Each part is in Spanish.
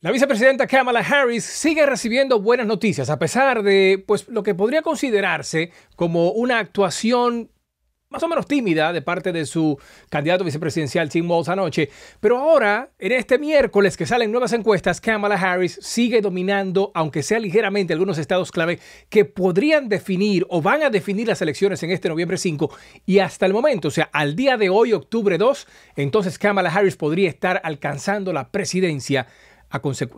La vicepresidenta Kamala Harris sigue recibiendo buenas noticias a pesar de pues, lo que podría considerarse como una actuación más o menos tímida de parte de su candidato vicepresidencial Tim Walz anoche, pero ahora, en este miércoles que salen nuevas encuestas, Kamala Harris sigue dominando, aunque sea ligeramente, algunos estados clave que podrían definir o van a definir las elecciones en este noviembre 5 y hasta el momento, o sea, al día de hoy, octubre 2, entonces Kamala Harris podría estar alcanzando la presidencia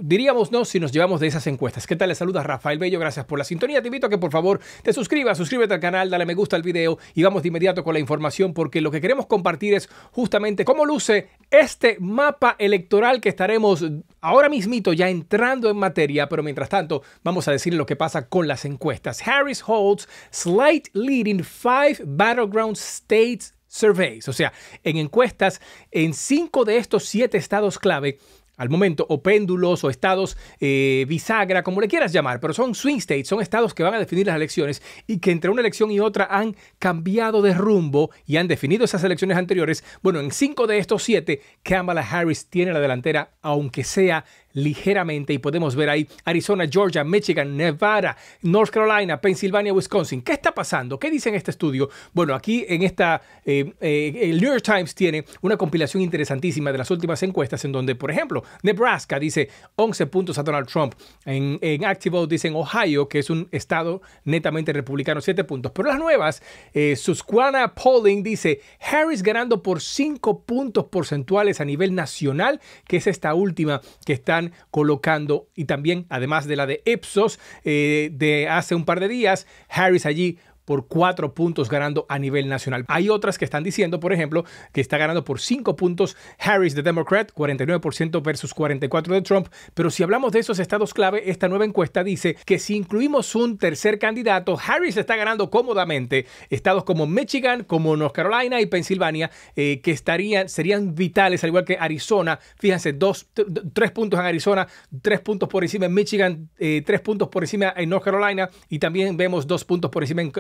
diríamos no si nos llevamos de esas encuestas. ¿Qué tal? Les saluda Rafael Bello, gracias por la sintonía. Te invito a que por favor te suscribas, suscríbete al canal, dale me gusta al video y vamos de inmediato con la información porque lo que queremos compartir es justamente cómo luce este mapa electoral que estaremos ahora mismito ya entrando en materia, pero mientras tanto vamos a decir lo que pasa con las encuestas. Harris holds slight leading five battleground states surveys, o sea, en encuestas en cinco de estos siete estados clave al momento, o péndulos, o estados eh, bisagra, como le quieras llamar, pero son swing states, son estados que van a definir las elecciones y que entre una elección y otra han cambiado de rumbo y han definido esas elecciones anteriores. Bueno, en cinco de estos siete, Kamala Harris tiene la delantera, aunque sea ligeramente y podemos ver ahí Arizona, Georgia, Michigan, Nevada, North Carolina, Pensilvania, Wisconsin. ¿Qué está pasando? ¿Qué dice en este estudio? Bueno, aquí en esta, eh, eh, el New York Times tiene una compilación interesantísima de las últimas encuestas en donde, por ejemplo, Nebraska dice 11 puntos a Donald Trump. En, en Activo dicen Ohio, que es un estado netamente republicano, 7 puntos. Pero las nuevas, eh, Susquehanna Polling dice Harris ganando por 5 puntos porcentuales a nivel nacional, que es esta última que está colocando y también, además de la de Epsos, eh, de hace un par de días, Harris allí por cuatro puntos ganando a nivel nacional. Hay otras que están diciendo, por ejemplo, que está ganando por cinco puntos Harris de Democrat, 49% versus 44% de Trump. Pero si hablamos de esos estados clave, esta nueva encuesta dice que si incluimos un tercer candidato, Harris está ganando cómodamente estados como Michigan, como North Carolina y Pensilvania, eh, que estarían, serían vitales, al igual que Arizona. Fíjense, dos, tres puntos en Arizona, tres puntos por encima en Michigan, eh, tres puntos por encima en North Carolina y también vemos dos puntos por encima en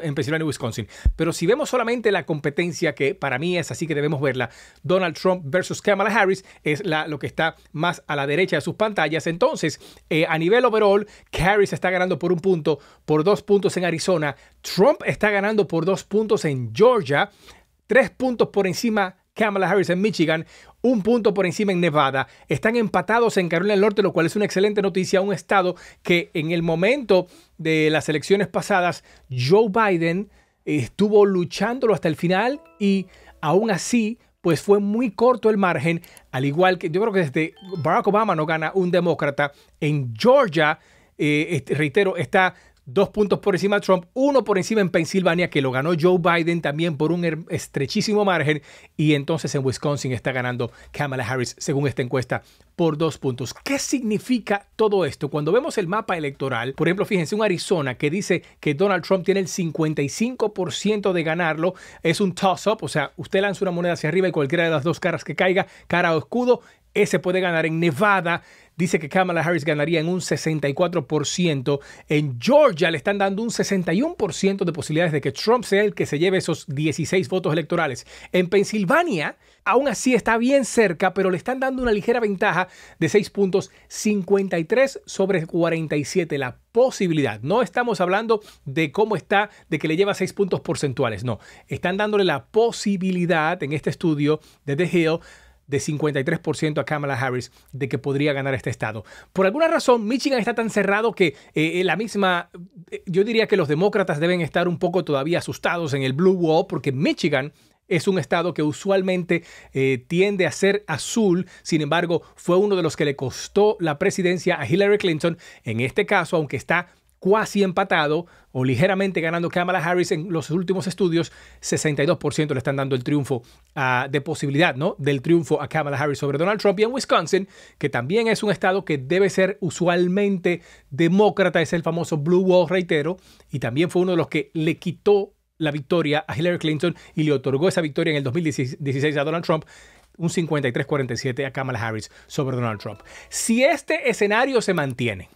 Wisconsin. Pero si vemos solamente la competencia, que para mí es así que debemos verla, Donald Trump versus Kamala Harris es lo que está más a la derecha de sus pantallas. Entonces, eh, a nivel overall, Harris está ganando por un punto, por dos puntos en Arizona. Trump está ganando por dos puntos en Georgia. Tres puntos por encima Kamala Harris en Michigan, un punto por encima en Nevada. Están empatados en Carolina del Norte, lo cual es una excelente noticia. Un estado que en el momento de las elecciones pasadas, Joe Biden estuvo luchándolo hasta el final y aún así pues fue muy corto el margen, al igual que yo creo que desde Barack Obama no gana un demócrata. En Georgia, eh, este, reitero, está dos puntos por encima de Trump, uno por encima en Pensilvania, que lo ganó Joe Biden también por un er- estrechísimo margen, y entonces en Wisconsin está ganando Kamala Harris, según esta encuesta, por dos puntos. ¿Qué significa todo esto? Cuando vemos el mapa electoral, por ejemplo, fíjense, un Arizona que dice que Donald Trump tiene el 55% de ganarlo, es un toss-up, o sea, usted lanza una moneda hacia arriba y cualquiera de las dos caras que caiga, cara o escudo, ese puede ganar. En Nevada dice que Kamala Harris ganaría en un 64%. En Georgia le están dando un 61% de posibilidades de que Trump sea el que se lleve esos 16 votos electorales. En Pensilvania, aún así está bien cerca, pero le están dando una ligera ventaja de 6 puntos, 53 sobre 47. La posibilidad. No estamos hablando de cómo está, de que le lleva 6 puntos porcentuales. No, están dándole la posibilidad en este estudio de The Hill de 53% a Kamala Harris de que podría ganar este estado. Por alguna razón, Michigan está tan cerrado que eh, eh, la misma, eh, yo diría que los demócratas deben estar un poco todavía asustados en el Blue Wall porque Michigan es un estado que usualmente tiende a ser azul, sin embargo, fue uno de los que le costó la presidencia a Hillary Clinton. En este caso, aunque está cuasi empatado o ligeramente ganando Kamala Harris en los últimos estudios, 62% le están dando el triunfo ah, de posibilidad, ¿no? Del triunfo a Kamala Harris sobre Donald Trump. Y en Wisconsin, que también es un estado que debe ser usualmente demócrata, es el famoso Blue Wall, reitero, y también fue uno de los que le quitó la victoria a Hillary Clinton y le otorgó esa victoria en el 2016 a Donald Trump un 53-47 a Kamala Harris sobre Donald Trump. Si este escenario se mantiene,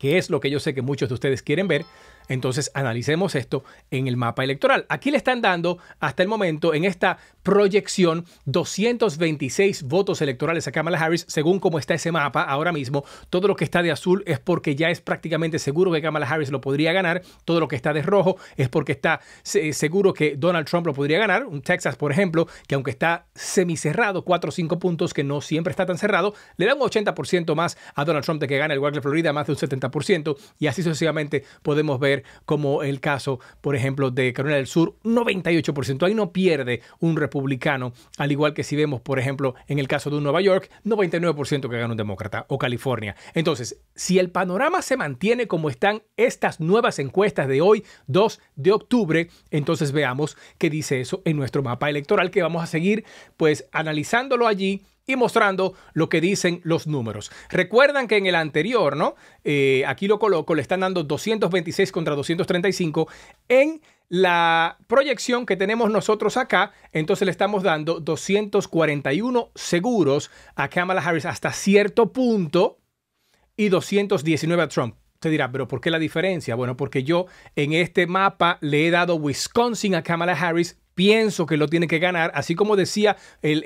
que es lo que yo sé que muchos de ustedes quieren ver, entonces analicemos esto en el mapa electoral. Aquí le están dando hasta el momento en esta proyección 226 votos electorales a Kamala Harris según cómo está ese mapa ahora mismo. Todo lo que está de azul es porque ya es prácticamente seguro que Kamala Harris lo podría ganar. Todo lo que está de rojo es porque está seguro que Donald Trump lo podría ganar. Un Texas, por ejemplo, que aunque está semicerrado, 4 o 5 puntos, que no siempre está tan cerrado, le da un 80% más a Donald Trump de que gana el Warner Florida, más de un 70%. Y así sucesivamente podemos ver como el caso, por ejemplo, de Carolina del Sur, 98%. Ahí no pierde un republicano, al igual que si vemos, por ejemplo, en el caso de Nueva York, 99% que gana un demócrata o California. Entonces, si el panorama se mantiene como están estas nuevas encuestas de hoy, 2 de octubre, entonces veamos qué dice eso en nuestro mapa electoral que vamos a seguir pues analizándolo allí y mostrando lo que dicen los números. Recuerdan que en el anterior, ¿no? Eh, aquí lo coloco, le están dando 226 contra 235. En la proyección que tenemos nosotros acá, entonces le estamos dando 241 seguros a Kamala Harris hasta cierto punto y 219 a Trump. Usted dirá, pero ¿por qué la diferencia? Bueno, porque yo en este mapa le he dado Wisconsin a Kamala Harris pienso que lo tiene que ganar, así como decía el,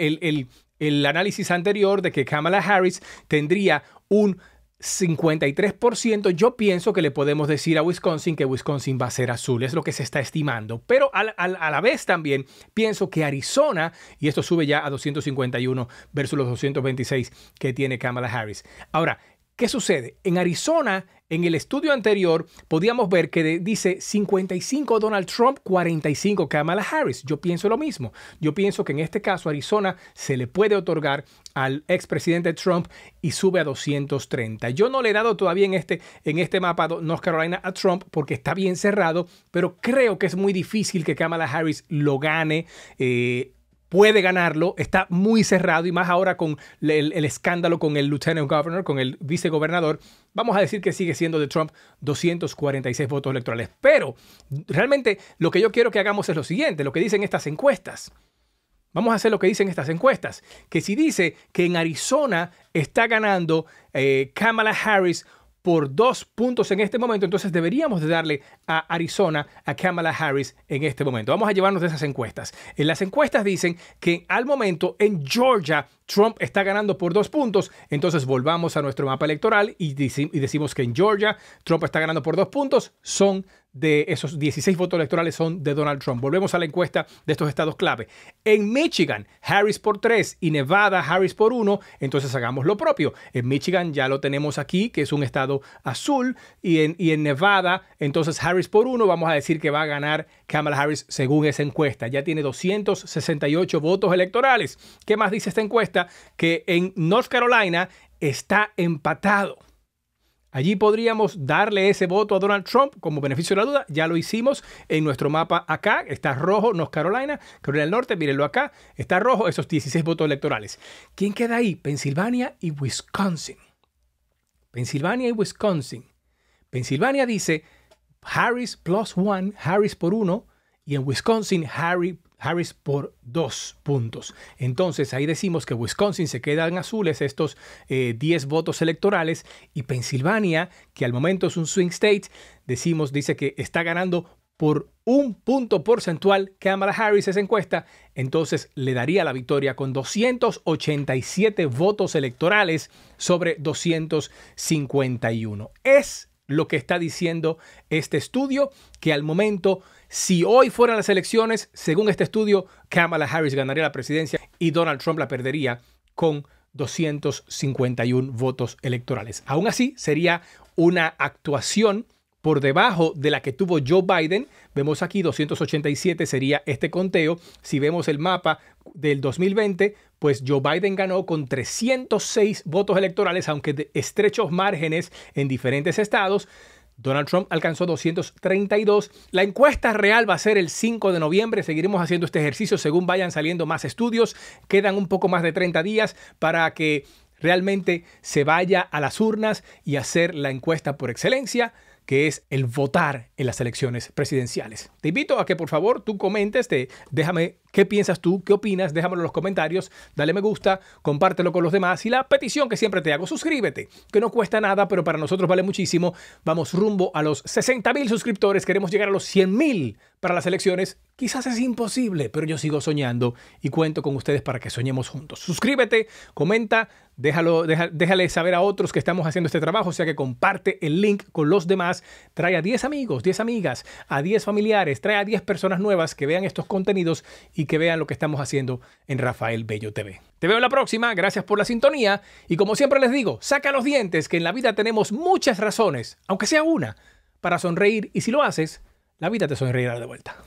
el análisis anterior de que Kamala Harris tendría un 53%, yo pienso que le podemos decir a Wisconsin que Wisconsin va a ser azul, es lo que se está estimando. Pero a, la vez también pienso que Arizona, y esto sube ya a 251 versus los 226 que tiene Kamala Harris. Ahora, ¿Qué sucede? En Arizona, en el estudio anterior, podíamos ver que dice 55 Donald Trump, 45 Kamala Harris. Yo pienso lo mismo. Yo pienso que en este caso Arizona se le puede otorgar al expresidente Trump y sube a 230. Yo no le he dado todavía en este, en este mapa North Carolina a Trump porque está bien cerrado, pero creo que es muy difícil que Kamala Harris lo gane. Eh, puede ganarlo, está muy cerrado y más ahora con el, escándalo con el lieutenant governor, con el vicegobernador, vamos a decir que sigue siendo de Trump 246 votos electorales. Pero realmente lo que yo quiero que hagamos es lo siguiente, lo que dicen estas encuestas. Vamos a hacer lo que dicen estas encuestas, que si dice que en Arizona está ganando eh, Kamala Harris por dos puntos en este momento, entonces deberíamos de darle a Arizona, a Kamala Harris en este momento. Vamos a llevarnos de esas encuestas. En las encuestas dicen que al momento en Georgia Trump está ganando por dos puntos, entonces volvamos a nuestro mapa electoral y, decimos que en Georgia Trump está ganando por dos puntos, son de esos 16 votos electorales son de Donald Trump. Volvemos a la encuesta de estos estados clave. En Michigan, Harris por 3 y Nevada, Harris por 1, entonces hagamos lo propio. En Michigan ya lo tenemos aquí, que es un estado azul, y en, en Nevada, entonces Harris por 1, vamos a decir que va a ganar Kamala Harris según esa encuesta. Ya tiene 268 votos electorales. ¿Qué más dice esta encuesta? Que en North Carolina está empatado. Allí podríamos darle ese voto a Donald Trump como beneficio de la duda. Ya lo hicimos en nuestro mapa acá. Está rojo North Carolina, Carolina del Norte, mírenlo acá. Está rojo esos 16 votos electorales. ¿Quién queda ahí? Pensilvania y Wisconsin. Pensilvania y Wisconsin. Pensilvania dice Harris plus one, Harris por uno, y en Wisconsin Harry Harris por dos puntos. Entonces ahí decimos que Wisconsin se quedan azules estos 10 eh, votos electorales y Pensilvania, que al momento es un swing state, decimos, dice que está ganando por un punto porcentual Kamala Harris es encuesta, entonces le daría la victoria con 287 votos electorales sobre 251. Es lo que está diciendo este estudio, que al momento, si hoy fueran las elecciones, según este estudio, Kamala Harris ganaría la presidencia y Donald Trump la perdería con 251 votos electorales. Aún así, sería una actuación por debajo de la que tuvo Joe Biden. Vemos aquí 287 sería este conteo. Si vemos el mapa del 2020, pues Joe Biden ganó con 306 votos electorales, aunque de estrechos márgenes en diferentes estados. Donald Trump alcanzó 232. La encuesta real va a ser el 5 de noviembre. Seguiremos haciendo este ejercicio según vayan saliendo más estudios. Quedan un poco más de 30 días para que realmente se vaya a las urnas y hacer la encuesta por excelencia que es el votar en las elecciones presidenciales. Te invito a que por favor tú comentes, déjame qué piensas tú, qué opinas, déjamelo en los comentarios, dale me gusta, compártelo con los demás y la petición que siempre te hago, suscríbete, que no cuesta nada, pero para nosotros vale muchísimo. Vamos rumbo a los 60 mil suscriptores, queremos llegar a los 100 mil para las elecciones Quizás es imposible, pero yo sigo soñando y cuento con ustedes para que soñemos juntos. Suscríbete, comenta, déjalo, déjale saber a otros que estamos haciendo este trabajo, o sea que comparte el link con los demás, trae a 10 amigos, 10 amigas, a 10 familiares, trae a 10 personas nuevas que vean estos contenidos y que vean lo que estamos haciendo en Rafael Bello TV. Te veo en la próxima, gracias por la sintonía y como siempre les digo, saca los dientes que en la vida tenemos muchas razones, aunque sea una, para sonreír y si lo haces, la vida te sonreirá de vuelta.